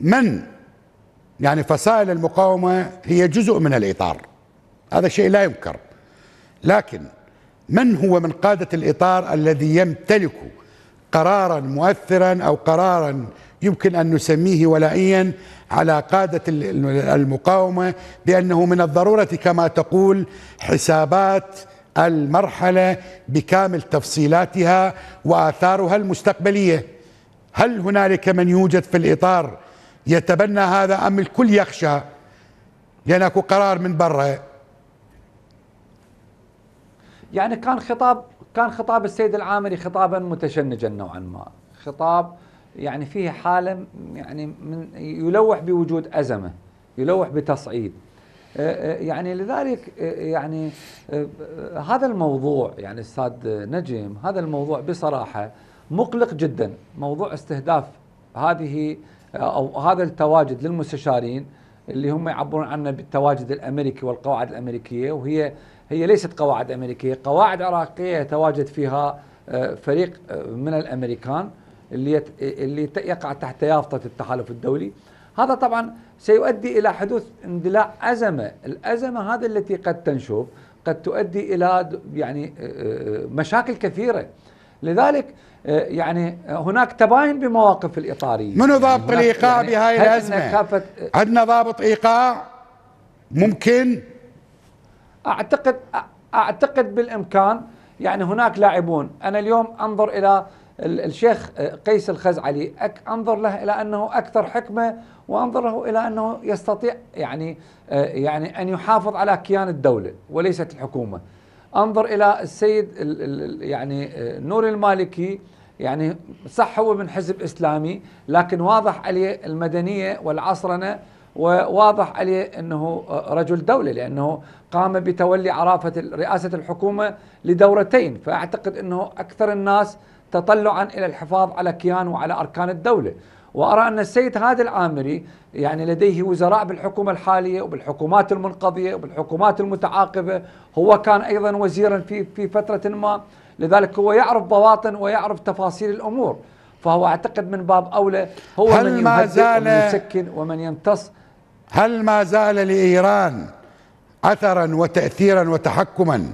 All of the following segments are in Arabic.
من يعني فصائل المقاومة هي جزء من الإطار هذا شيء لا ينكر لكن من هو من قادة الإطار الذي يمتلك قرارا مؤثرا أو قرارا يمكن أن نسميه ولائيا على قادة المقاومة بأنه من الضرورة كما تقول حسابات المرحلة بكامل تفصيلاتها وآثارها المستقبلية هل هنالك من يوجد في الإطار يتبنى هذا أم الكل يخشى لأن أكو قرار من برا يعني كان خطاب كان خطاب السيد العامري خطابا متشنجا نوعا ما خطاب يعني فيه حالة يعني من يلوح بوجود أزمة يلوح بتصعيد أه، أه، يعني لذلك أه، يعني هذا الموضوع يعني استاذ نجم هذا الموضوع بصراحه مقلق جدا موضوع استهداف هذه او هذا التواجد للمستشارين اللي هم يعبرون عنه بالتواجد الامريكي والقواعد الامريكيه وهي هي ليست قواعد امريكيه، قواعد عراقيه يتواجد فيها آه، فريق آه، من الامريكان اللي اللي يقع تحت يافطه التحالف الدولي. هذا طبعا سيؤدي الى حدوث اندلاع ازمه، الازمه هذه التي قد تنشب قد تؤدي الى يعني آه، مشاكل كثيره. لذلك آه، يعني هناك تباين بمواقف الاطاريه منو ضابط يعني الايقاع يعني بهاي الازمه؟ عندنا ضابط ايقاع ممكن اعتقد اعتقد بالامكان يعني هناك لاعبون انا اليوم انظر الى الشيخ آه، قيس الخزعلي انظر له الى انه اكثر حكمه وانظر له الى انه يستطيع يعني آه، يعني ان يحافظ على كيان الدوله وليست الحكومه انظر الى السيد يعني آه، نور المالكي يعني صح هو من حزب اسلامي لكن واضح عليه المدنيه والعصرنه وواضح عليه انه آه، رجل دوله لانه قام بتولي عرافه رئاسه الحكومه لدورتين فاعتقد انه اكثر الناس تطلعا الى الحفاظ على كيان وعلى اركان الدوله وأرى أن السيد هادي العامري يعني لديه وزراء بالحكومة الحالية وبالحكومات المنقضية وبالحكومات المتعاقبة هو كان أيضا وزيرا في, في فترة ما لذلك هو يعرف بواطن ويعرف تفاصيل الأمور فهو أعتقد من باب أولى هو هل من ما زال ومن يسكن ومن يمتص هل ما زال لإيران أثرا وتأثيرا وتحكما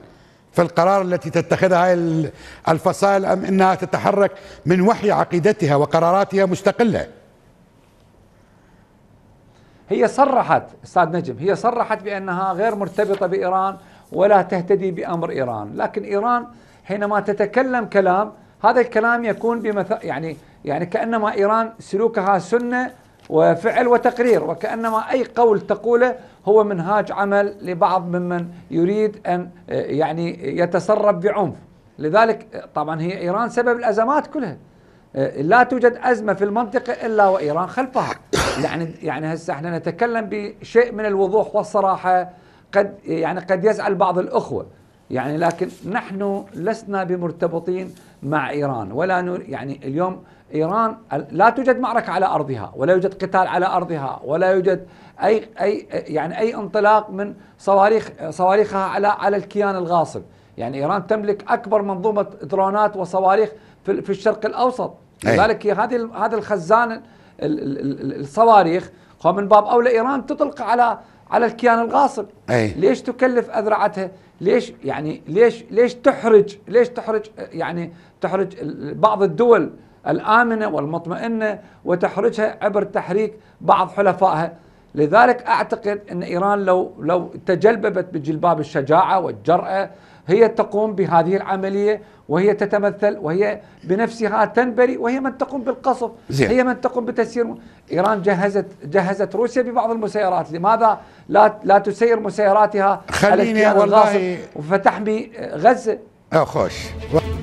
في القرار التي تتخذها الفصائل أم أنها تتحرك من وحي عقيدتها وقراراتها مستقلة هي صرحت استاذ نجم هي صرحت بانها غير مرتبطه بايران ولا تهتدي بامر ايران، لكن ايران حينما تتكلم كلام هذا الكلام يكون بمث يعني يعني كانما ايران سلوكها سنه وفعل وتقرير وكأنما أي قول تقوله هو منهاج عمل لبعض ممن يريد أن آه، يعني يتسرب بعنف لذلك آه، طبعا هي إيران سبب الأزمات كلها آه، لا توجد أزمة في المنطقة إلا وإيران خلفها يعني يعني هسه احنا نتكلم بشيء من الوضوح والصراحة قد يعني قد يزعل بعض الأخوة يعني لكن نحن لسنا بمرتبطين مع إيران ولا يعني اليوم ايران لا توجد معركه على ارضها ولا يوجد قتال على ارضها ولا يوجد اي اي يعني اي انطلاق من صواريخ صواريخها على على الكيان الغاصب يعني ايران تملك اكبر منظومه درونات وصواريخ في, في الشرق الاوسط لذلك هذه هذا الخزان الصواريخ هو من باب اولى ايران تطلق على على الكيان الغاصب أي. ليش تكلف اذرعتها ليش يعني ليش ليش تحرج ليش تحرج يعني تحرج بعض الدول الآمنة والمطمئنة وتحرجها عبر تحريك بعض حلفائها لذلك أعتقد أن إيران لو, لو تجلببت بجلباب الشجاعة والجرأة هي تقوم بهذه العملية وهي تتمثل وهي بنفسها تنبري وهي من تقوم بالقصف زي. هي من تقوم بتسيير إيران جهزت جهزت روسيا ببعض المسيرات لماذا لا لا تسير مسيراتها خليني والله وفتحمي آه، غزة أخوش أه،